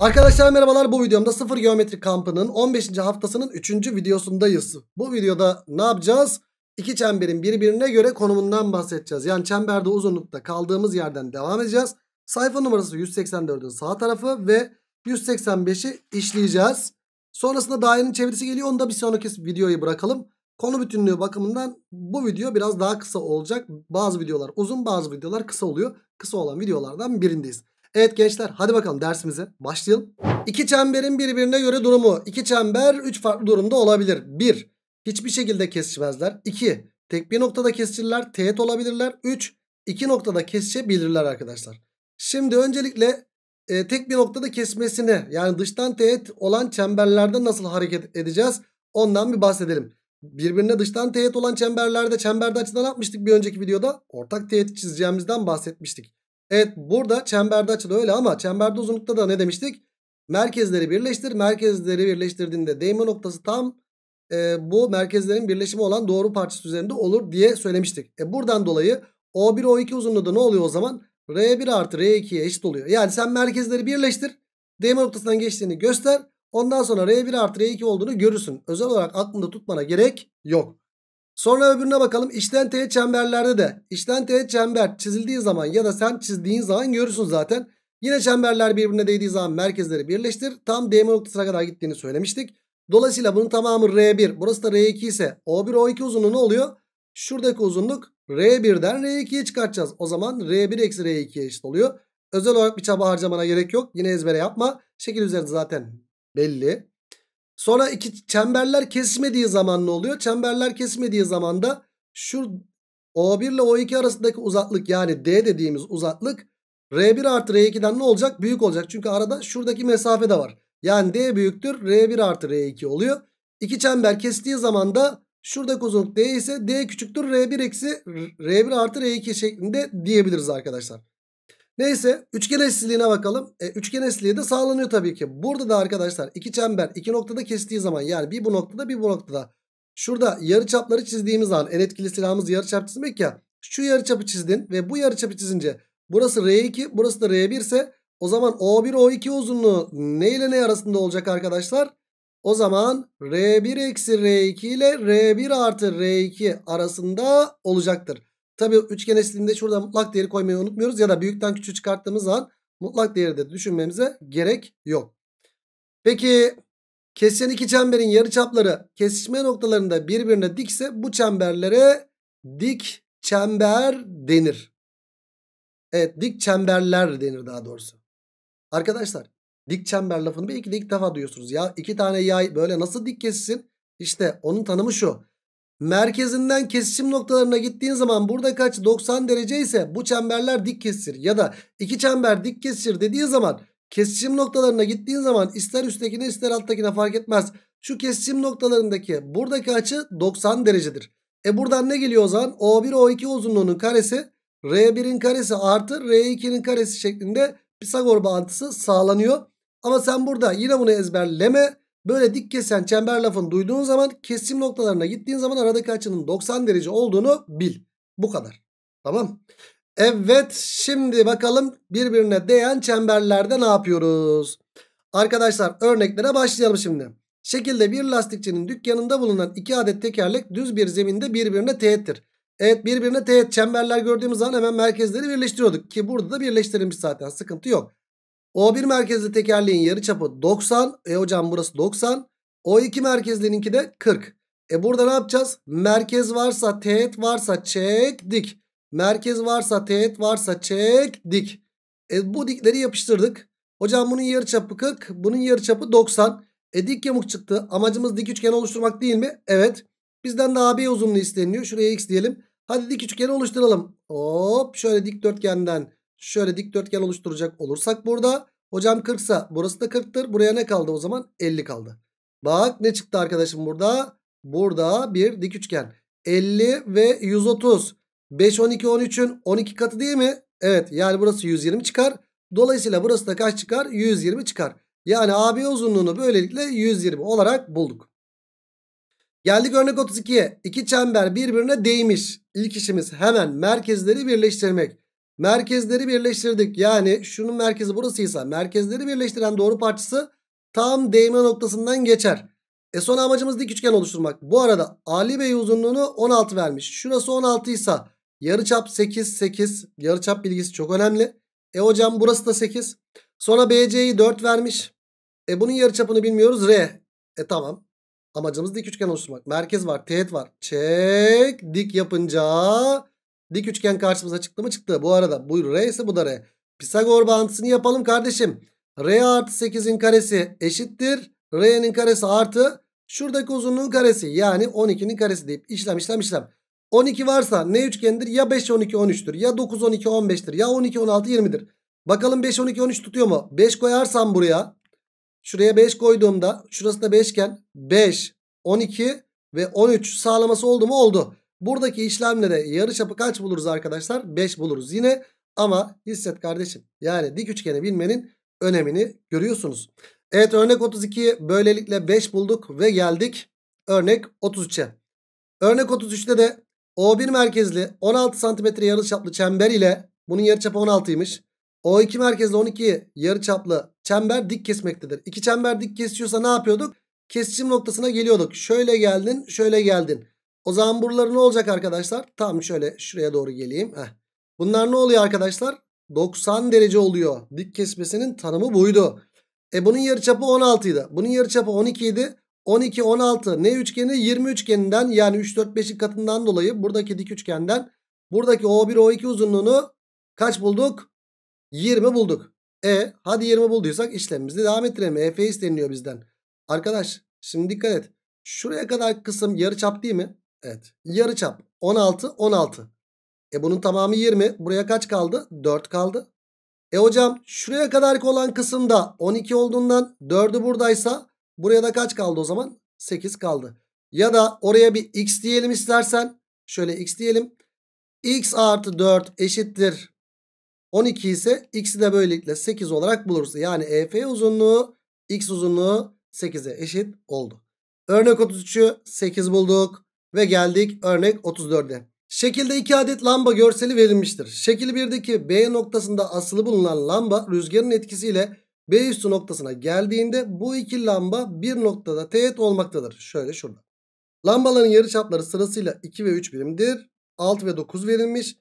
Arkadaşlar merhabalar bu videomda sıfır geometri kampının 15. haftasının 3. videosundayız. Bu videoda ne yapacağız? İki çemberin birbirine göre konumundan bahsedeceğiz. Yani çemberde uzunlukta kaldığımız yerden devam edeceğiz. Sayfa numarası 184'ün sağ tarafı ve 185'i işleyeceğiz. Sonrasında dairenin çevirisi geliyor. Onu da bir sonraki videoyu bırakalım. Konu bütünlüğü bakımından bu video biraz daha kısa olacak. Bazı videolar uzun bazı videolar kısa oluyor. Kısa olan videolardan birindeyiz. Evet gençler hadi bakalım dersimize başlayalım. İki çemberin birbirine göre durumu. İki çember 3 farklı durumda olabilir. 1. Hiçbir şekilde kesişmezler. 2. Tek bir noktada kesişirler. Teğet olabilirler. 3. iki noktada kesişebilirler arkadaşlar. Şimdi öncelikle e, tek bir noktada kesmesini yani dıştan teğet olan çemberlerde nasıl hareket edeceğiz ondan bir bahsedelim. Birbirine dıştan teğet olan çemberlerde çemberde açıdan atmıştık bir önceki videoda. Ortak teğeti çizeceğimizden bahsetmiştik. Evet burada çemberde açılı öyle ama çemberde uzunlukta da ne demiştik? Merkezleri birleştir. Merkezleri birleştirdiğinde değme noktası tam e, bu merkezlerin birleşimi olan doğru parçası üzerinde olur diye söylemiştik. E buradan dolayı O1 O2 uzunluğu da ne oluyor o zaman? R1 artı R2'ye eşit oluyor. Yani sen merkezleri birleştir. Değme noktasından geçtiğini göster. Ondan sonra R1 artı R2 olduğunu görürsün. Özel olarak aklında tutmana gerek yok. Sonra öbürüne bakalım. İçten teğet çemberlerde de içten teğet çember çizildiği zaman ya da sen çizdiğin zaman görürsün zaten. Yine çemberler birbirine değdiği zaman merkezleri birleştir. Tam DM noktasına kadar gittiğini söylemiştik. Dolayısıyla bunun tamamı R1. Burası da R2 ise O1 O2 uzunluğu ne oluyor? Şuradaki uzunluk R1'den R2'ye çıkartacağız. O zaman R1 eksi R2'ye eşit oluyor. Özel olarak bir çaba harcamana gerek yok. Yine ezbere yapma. Şekil üzerinde zaten belli. Sonra iki çemberler kesmediği zaman ne oluyor? Çemberler kesmediği zaman da şu O1 ile O2 arasındaki uzaklık yani D dediğimiz uzaklık R1 artı R2'den ne olacak? Büyük olacak. Çünkü arada şuradaki mesafe de var. Yani D büyüktür. R1 artı R2 oluyor. İki çember kestiği zaman da şuradaki uzunluk D ise D küçüktür. R1 eksi R1 artı R2 şeklinde diyebiliriz arkadaşlar. Neyse üçgen eşsizliğine bakalım. E, üçgen eşsizliği de sağlanıyor tabii ki. Burada da arkadaşlar iki çember iki noktada kestiği zaman yani bir bu noktada bir bu noktada. Şurada yarı çapları çizdiğimiz an en etkili silahımız yarı çap çizmek ya. Şu yarı çapı çizdin ve bu yarı çapı çizince burası R2 burası da R1 ise o zaman O1 O2 uzunluğu ne ile ne arasında olacak arkadaşlar? O zaman R1 eksi R2 ile R1 artı R2 arasında olacaktır. Tabi üçgen eşliğinde şurada mutlak değeri koymayı unutmuyoruz. Ya da büyükten küçüğü çıkarttığımız zaman mutlak değeri de düşünmemize gerek yok. Peki kesişen iki çemberin yarıçapları kesişme noktalarında birbirine dikse bu çemberlere dik çember denir. Evet dik çemberler denir daha doğrusu. Arkadaşlar dik çember lafını belki de ilk defa duyuyorsunuz. Ya iki tane yay böyle nasıl dik kessin? İşte onun tanımı şu merkezinden kesişim noktalarına gittiğin zaman burada açı 90 derece ise bu çemberler dik kesir Ya da iki çember dik kesir dediği zaman kesişim noktalarına gittiğin zaman ister üsttekine ister alttakine fark etmez. Şu kesişim noktalarındaki buradaki açı 90 derecedir. E buradan ne geliyor o zaman? O1 O2 uzunluğunun karesi R1'in karesi artı R2'nin karesi şeklinde Pisagor bağıntısı sağlanıyor. Ama sen burada yine bunu ezberleme. Böyle dik kesen çember lafını duyduğun zaman kesim noktalarına gittiğin zaman aradaki açının 90 derece olduğunu bil. Bu kadar. Tamam. Evet şimdi bakalım birbirine değen çemberlerde ne yapıyoruz? Arkadaşlar örneklere başlayalım şimdi. Şekilde bir lastikçinin dükkanında bulunan iki adet tekerlek düz bir zeminde birbirine teğettir. Evet birbirine teğet çemberler gördüğümüz zaman hemen merkezleri birleştiriyorduk. Ki burada da birleştirilmiş zaten sıkıntı yok. O1 merkezli tekerleğin yarı yarıçapı 90. E hocam burası 90. O2 merkezlininki de 40. E burada ne yapacağız? Merkez varsa teğet varsa çek dik. Merkez varsa teğet varsa çek dik. E bu dikleri yapıştırdık. Hocam bunun yarı çapı 40. Bunun yarı çapı 90. E dik yamuk çıktı. Amacımız dik üçgen oluşturmak değil mi? Evet. Bizden de AB uzunluğu isteniyor. Şuraya x diyelim. Hadi dik üçgeni oluşturalım. Hop şöyle dik dörtgenden Şöyle dikdörtgen oluşturacak olursak burada. Hocam 40 sa burası da 40'tır. Buraya ne kaldı o zaman? 50 kaldı. Bak ne çıktı arkadaşım burada? Burada bir dik üçgen. 50 ve 130. 5, 12, 13'ün 12 katı değil mi? Evet yani burası 120 çıkar. Dolayısıyla burası da kaç çıkar? 120 çıkar. Yani AB uzunluğunu böylelikle 120 olarak bulduk. Geldik örnek 32'ye. İki çember birbirine değmiş. İlk işimiz hemen merkezleri birleştirmek. Merkezleri birleştirdik. Yani şunun merkezi burasıysa merkezleri birleştiren doğru parçası tam değme noktasından geçer. E son amacımız dik üçgen oluşturmak. Bu arada Ali Bey uzunluğunu 16 vermiş. Şurası 16 ise yarıçap 8 8. Yarıçap bilgisi çok önemli. E hocam burası da 8. Sonra BC'yi 4 vermiş. E bunun yarıçapını bilmiyoruz R. E tamam. Amacımız dik üçgen oluşturmak. Merkez var, teğet var. Çek dik yapınca Dik üçgen karşımıza çıktı mı çıktı. Bu arada buyur R ise bu da R. Pisagor bağıntısını yapalım kardeşim. R artı 8'in karesi eşittir. R'nin karesi artı şuradaki uzunluğun karesi. Yani 12'nin karesi deyip işlem işlem işlem. 12 varsa ne üçgendir? Ya 5 12 13'tür. Ya 9 12 15'tir. Ya 12 16 20'dir. Bakalım 5 12 13 tutuyor mu? 5 koyarsam buraya. Şuraya 5 koyduğumda şurası da 5 iken 5 12 ve 13 sağlaması oldu mu? Oldu. Buradaki işlemle de yarı çapı kaç buluruz arkadaşlar? 5 buluruz yine. Ama hisset kardeşim. Yani dik üçgeni bilmenin önemini görüyorsunuz. Evet örnek 32. böylelikle 5 bulduk ve geldik örnek 33'e. Örnek 33'te de O1 merkezli 16 cm yarıçaplı çember ile bunun yarıçapı 16'ymış. O2 merkezli 12 yarıçaplı çember dik kesmektedir. İki çember dik kesiyorsa ne yapıyorduk? Kesişim noktasına geliyorduk. Şöyle geldin, şöyle geldin. O zaman buraları ne olacak arkadaşlar? Tam şöyle şuraya doğru geleyim. Heh. Bunlar ne oluyor arkadaşlar? 90 derece oluyor. Dik kesmesinin tanımı buydu. E bunun yarıçapı 16 idi. Bunun yarıçapı 12 idi. 12, 16 ne üçgeni? 20 üçgeninden yani 3, 4, 5'in katından dolayı buradaki dik üçgenden buradaki O1, O2 uzunluğunu kaç bulduk? 20 bulduk. E hadi 20 bulduysak işlemimizi devam ettirelim. EF isteniliyor bizden. Arkadaş şimdi dikkat et. Şuraya kadar kısım yarıçap değil mi? Evet. Yarı çap 16 16. E bunun tamamı 20. Buraya kaç kaldı? 4 kaldı. E hocam şuraya kadarki olan kısımda 12 olduğundan 4'ü buradaysa buraya da kaç kaldı o zaman? 8 kaldı. Ya da oraya bir x diyelim istersen. Şöyle x diyelim. x artı 4 eşittir 12 ise x'i de böylelikle 8 olarak buluruz. Yani EF uzunluğu x uzunluğu 8'e eşit oldu. Örnek 33'ü 8 bulduk. Ve geldik örnek 34'e. Şekilde 2 adet lamba görseli verilmiştir. Şekil 1'deki B noktasında asılı bulunan lamba rüzgarın etkisiyle B üstü noktasına geldiğinde bu iki lamba bir noktada teğet olmaktadır. Şöyle şurada. Lambaların yarıçapları sırasıyla 2 ve 3 birimdir. 6 ve 9 verilmiş.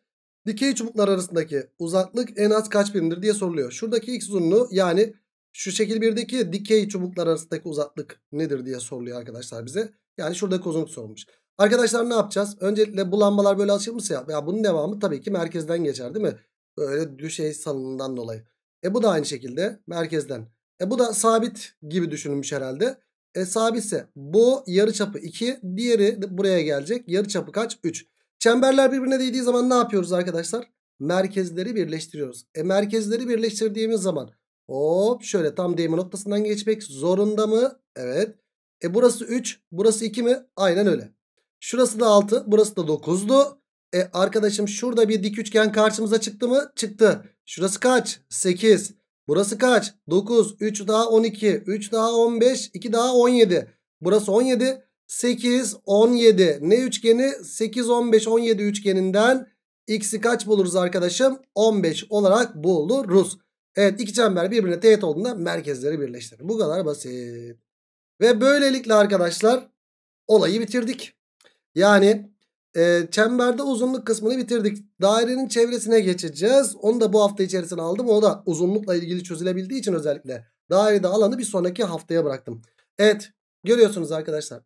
Dikey çubuklar arasındaki uzaklık en az kaç birimdir diye soruluyor. Şuradaki x uzunluğu yani şu şekil 1'deki dikey çubuklar arasındaki uzaklık nedir diye soruluyor arkadaşlar bize. Yani şuradaki uzunluk sorulmuş. Arkadaşlar ne yapacağız? Öncelikle bu lambalar böyle açılmışsa ya, ya bunun devamı tabii ki merkezden geçer değil mi? Böyle düşey salınından dolayı. E bu da aynı şekilde merkezden. E bu da sabit gibi düşünülmüş herhalde. E sabitse bu yarı çapı 2 diğeri buraya gelecek. Yarı çapı kaç? 3. Çemberler birbirine değdiği zaman ne yapıyoruz arkadaşlar? Merkezleri birleştiriyoruz. E merkezleri birleştirdiğimiz zaman hop şöyle tam değme noktasından geçmek zorunda mı? Evet. E burası 3 burası 2 mi? Aynen öyle. Şurası da 6 burası da 9'du. E arkadaşım şurada bir dik üçgen karşımıza çıktı mı? Çıktı. Şurası kaç? 8. Burası kaç? 9. 3 daha 12. 3 daha 15. 2 daha 17. Burası 17. 8, 17. Ne üçgeni? 8, 15, 17 üçgeninden x'i kaç buluruz arkadaşım? 15 olarak buluruz. Evet iki çember birbirine teğet olduğunda merkezleri birleştirir. Bu kadar basit. Ve böylelikle arkadaşlar olayı bitirdik. Yani e, çemberde uzunluk kısmını bitirdik. Dairenin çevresine geçeceğiz. Onu da bu hafta içerisine aldım. O da uzunlukla ilgili çözülebildiği için özellikle dairede alanı bir sonraki haftaya bıraktım. Evet görüyorsunuz arkadaşlar.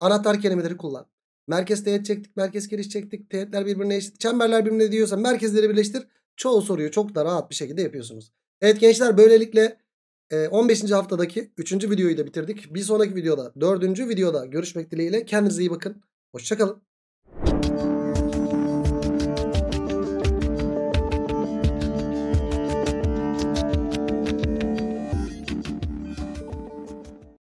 Anahtar kelimeleri kullan. Merkez teğet çektik, merkez giriş çektik. Teğetler birbirine eşit, çemberler birbirine diyorsa merkezleri birleştir. Çoğu soruyu çok da rahat bir şekilde yapıyorsunuz. Evet gençler böylelikle 15. E, haftadaki 3. videoyu da bitirdik. Bir sonraki videoda 4. videoda görüşmek dileğiyle. Kendinize iyi bakın. Hoşçakalın.